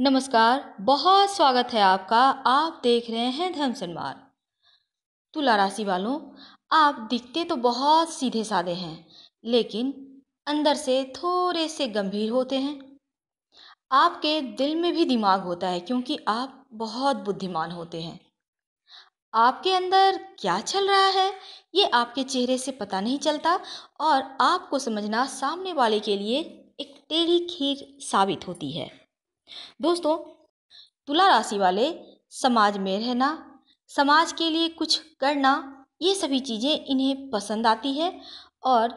नमस्कार बहुत स्वागत है आपका आप देख रहे हैं धर्म सन्मार तुला राशि वालों आप दिखते तो बहुत सीधे साधे हैं लेकिन अंदर से थोड़े से गंभीर होते हैं आपके दिल में भी दिमाग होता है क्योंकि आप बहुत बुद्धिमान होते हैं आपके अंदर क्या चल रहा है ये आपके चेहरे से पता नहीं चलता और आपको समझना सामने वाले के लिए एक टेढ़ी खीर साबित होती है दोस्तों तुला राशि वाले समाज में रहना समाज के लिए कुछ करना ये सभी चीज़ें इन्हें पसंद आती है और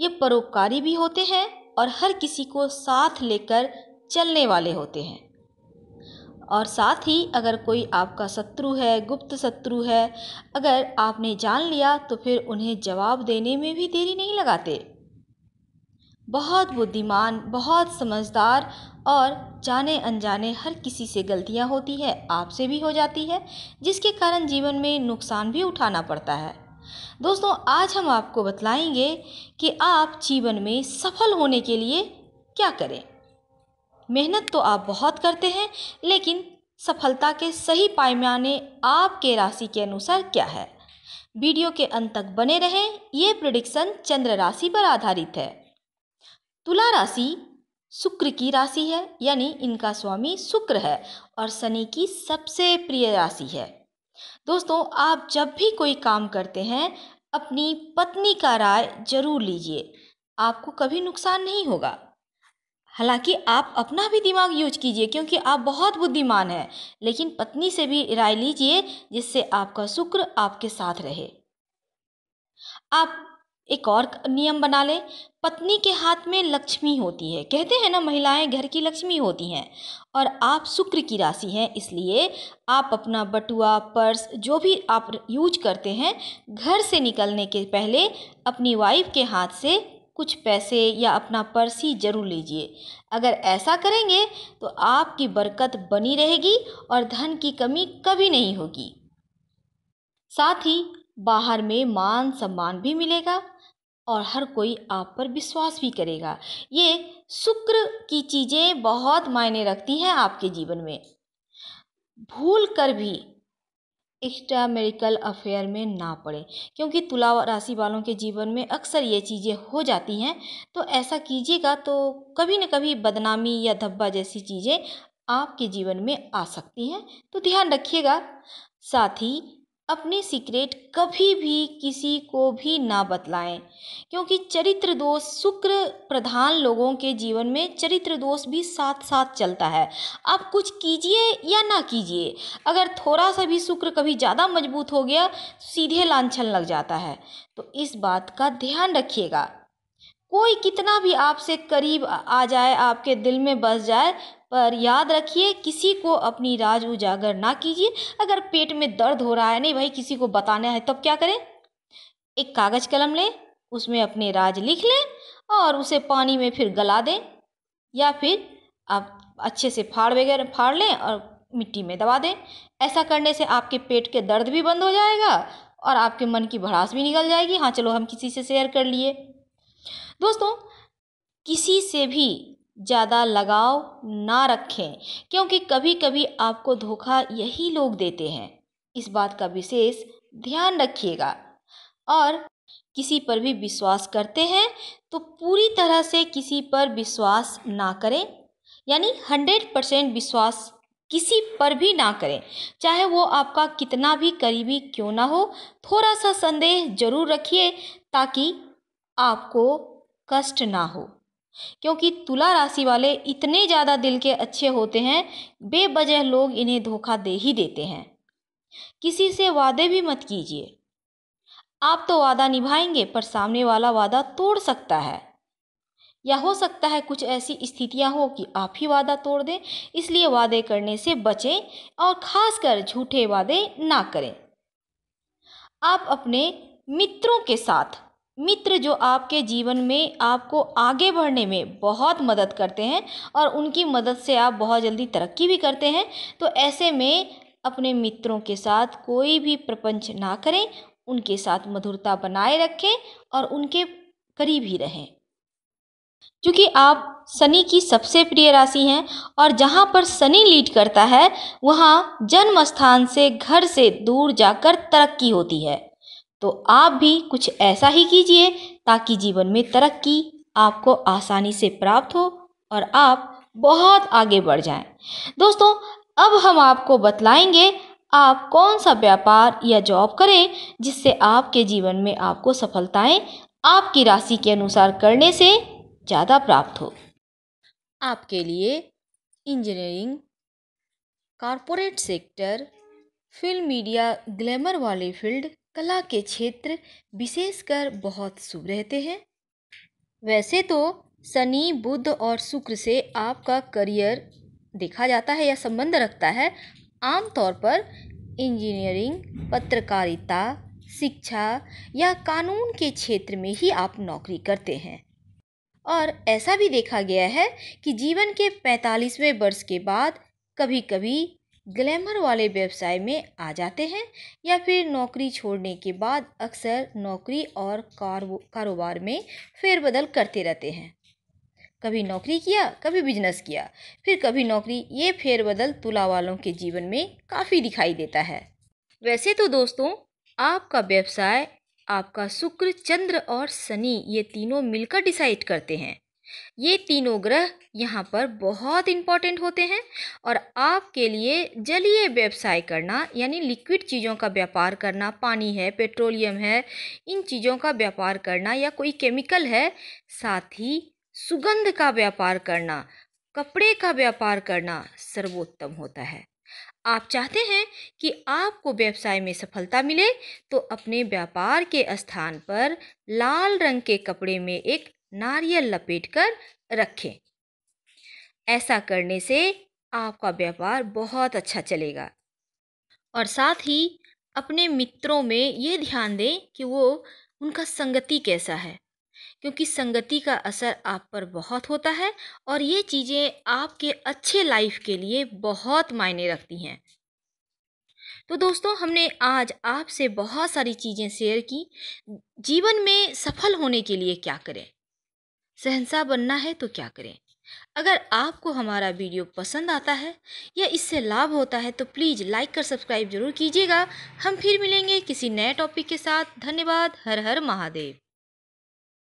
ये परोपकारी भी होते हैं और हर किसी को साथ लेकर चलने वाले होते हैं और साथ ही अगर कोई आपका शत्रु है गुप्त शत्रु है अगर आपने जान लिया तो फिर उन्हें जवाब देने में भी देरी नहीं लगाते बहुत बुद्धिमान बहुत समझदार और जाने अनजाने हर किसी से गलतियाँ होती है आपसे भी हो जाती है जिसके कारण जीवन में नुकसान भी उठाना पड़ता है दोस्तों आज हम आपको बतलाएंगे कि आप जीवन में सफल होने के लिए क्या करें मेहनत तो आप बहुत करते हैं लेकिन सफलता के सही पैमाने आपके राशि के अनुसार क्या है वीडियो के अंत तक बने रहें ये प्रोडिक्शन चंद्र राशि पर आधारित है तुला राशि शुक्र की राशि है यानी इनका स्वामी शुक्र है और शनि की सबसे प्रिय राशि है दोस्तों आप जब भी कोई काम करते हैं अपनी पत्नी का राय जरूर लीजिए आपको कभी नुकसान नहीं होगा हालांकि आप अपना भी दिमाग यूज कीजिए क्योंकि आप बहुत बुद्धिमान हैं लेकिन पत्नी से भी राय लीजिए जिससे आपका शुक्र आपके साथ रहे आप एक और नियम बना लें पत्नी के हाथ में लक्ष्मी होती है कहते हैं ना महिलाएं घर की लक्ष्मी होती हैं और आप शुक्र की राशि हैं इसलिए आप अपना बटुआ पर्स जो भी आप यूज करते हैं घर से निकलने के पहले अपनी वाइफ के हाथ से कुछ पैसे या अपना पर्स ही जरूर लीजिए अगर ऐसा करेंगे तो आपकी बरकत बनी रहेगी और धन की कमी कभी नहीं होगी साथ ही बाहर में मान सम्मान भी मिलेगा और हर कोई आप पर विश्वास भी करेगा ये शुक्र की चीज़ें बहुत मायने रखती हैं आपके जीवन में भूल कर भी एक्स्ट्रा मेरिकल अफेयर में ना पड़े क्योंकि तुला राशि वालों के जीवन में अक्सर ये चीज़ें हो जाती हैं तो ऐसा कीजिएगा तो कभी न कभी बदनामी या धब्बा जैसी चीज़ें आपके जीवन में आ सकती हैं तो ध्यान रखिएगा साथ ही अपनी सीक्रेट कभी भी किसी को भी ना बतलाएं क्योंकि चरित्र दोष शुक्र प्रधान लोगों के जीवन में चरित्र दोष भी साथ साथ चलता है आप कुछ कीजिए या ना कीजिए अगर थोड़ा सा भी शुक्र कभी ज़्यादा मजबूत हो गया सीधे लांछन लग जाता है तो इस बात का ध्यान रखिएगा कोई कितना भी आपसे करीब आ जाए आपके दिल में बस जाए पर याद रखिए किसी को अपनी राज उजागर ना कीजिए अगर पेट में दर्द हो रहा है नहीं भाई किसी को बताना है तब क्या करें एक कागज़ कलम लें उसमें अपने राज लिख लें और उसे पानी में फिर गला दें या फिर आप अच्छे से फाड़ वगैरह फाड़ लें और मिट्टी में दबा दें ऐसा करने से आपके पेट के दर्द भी बंद हो जाएगा और आपके मन की भड़ास भी निकल जाएगी हाँ चलो हम किसी से शेयर कर लिए दोस्तों किसी से भी ज़्यादा लगाव ना रखें क्योंकि कभी कभी आपको धोखा यही लोग देते हैं इस बात का विशेष ध्यान रखिएगा और किसी पर भी विश्वास करते हैं तो पूरी तरह से किसी पर विश्वास ना करें यानी हंड्रेड परसेंट विश्वास किसी पर भी ना करें चाहे वो आपका कितना भी करीबी क्यों ना हो थोड़ा सा संदेह जरूर रखिए ताकि आपको कष्ट ना हो क्योंकि तुला राशि वाले इतने ज़्यादा दिल के अच्छे होते हैं बेवजह लोग इन्हें धोखा दे ही देते हैं किसी से वादे भी मत कीजिए आप तो वादा निभाएंगे पर सामने वाला वादा तोड़ सकता है या हो सकता है कुछ ऐसी स्थितियां हो कि आप ही वादा तोड़ दें इसलिए वादे करने से बचें और खासकर झूठे वादे ना करें आप अपने मित्रों के साथ मित्र जो आपके जीवन में आपको आगे बढ़ने में बहुत मदद करते हैं और उनकी मदद से आप बहुत जल्दी तरक्की भी करते हैं तो ऐसे में अपने मित्रों के साथ कोई भी प्रपंच ना करें उनके साथ मधुरता बनाए रखें और उनके करीब ही रहें क्योंकि आप शनि की सबसे प्रिय राशि हैं और जहाँ पर शनि लीड करता है वहाँ जन्म स्थान से घर से दूर जाकर तरक्की होती है तो आप भी कुछ ऐसा ही कीजिए ताकि जीवन में तरक्की आपको आसानी से प्राप्त हो और आप बहुत आगे बढ़ जाएं। दोस्तों अब हम आपको बतलाएंगे आप कौन सा व्यापार या जॉब करें जिससे आपके जीवन में आपको सफलताएं आपकी राशि के अनुसार करने से ज़्यादा प्राप्त हो आपके लिए engineering corporate sector film media glamour वाले फील्ड कला के क्षेत्र विशेषकर बहुत शुभ रहते हैं वैसे तो शनि बुध और शुक्र से आपका करियर देखा जाता है या संबंध रखता है आमतौर पर इंजीनियरिंग पत्रकारिता शिक्षा या कानून के क्षेत्र में ही आप नौकरी करते हैं और ऐसा भी देखा गया है कि जीवन के पैंतालीसवें वर्ष के बाद कभी कभी ग्लैमर वाले व्यवसाय में आ जाते हैं या फिर नौकरी छोड़ने के बाद अक्सर नौकरी और कारोबार में फेरबदल करते रहते हैं कभी नौकरी किया कभी बिजनेस किया फिर कभी नौकरी ये फेरबदल तुला वालों के जीवन में काफ़ी दिखाई देता है वैसे तो दोस्तों आपका व्यवसाय आपका शुक्र चंद्र और शनि ये तीनों मिलकर डिसाइड करते हैं ये तीनों ग्रह यहाँ पर बहुत इम्पॉर्टेंट होते हैं और आपके लिए जलीय व्यवसाय करना यानी लिक्विड चीज़ों का व्यापार करना पानी है पेट्रोलियम है इन चीज़ों का व्यापार करना या कोई केमिकल है साथ ही सुगंध का व्यापार करना कपड़े का व्यापार करना सर्वोत्तम होता है आप चाहते हैं कि आपको व्यवसाय में सफलता मिले तो अपने व्यापार के स्थान पर लाल रंग के कपड़े में एक नारियल लपेट कर रखें ऐसा करने से आपका व्यापार बहुत अच्छा चलेगा और साथ ही अपने मित्रों में ये ध्यान दें कि वो उनका संगति कैसा है क्योंकि संगति का असर आप पर बहुत होता है और ये चीज़ें आपके अच्छे लाइफ के लिए बहुत मायने रखती हैं तो दोस्तों हमने आज आपसे बहुत सारी चीज़ें शेयर की जीवन में सफल होने के लिए क्या करें सहनसा बनना है तो क्या करें अगर आपको हमारा वीडियो पसंद आता है या इससे लाभ होता है तो प्लीज़ लाइक कर सब्सक्राइब जरूर कीजिएगा हम फिर मिलेंगे किसी नए टॉपिक के साथ धन्यवाद हर हर महादेव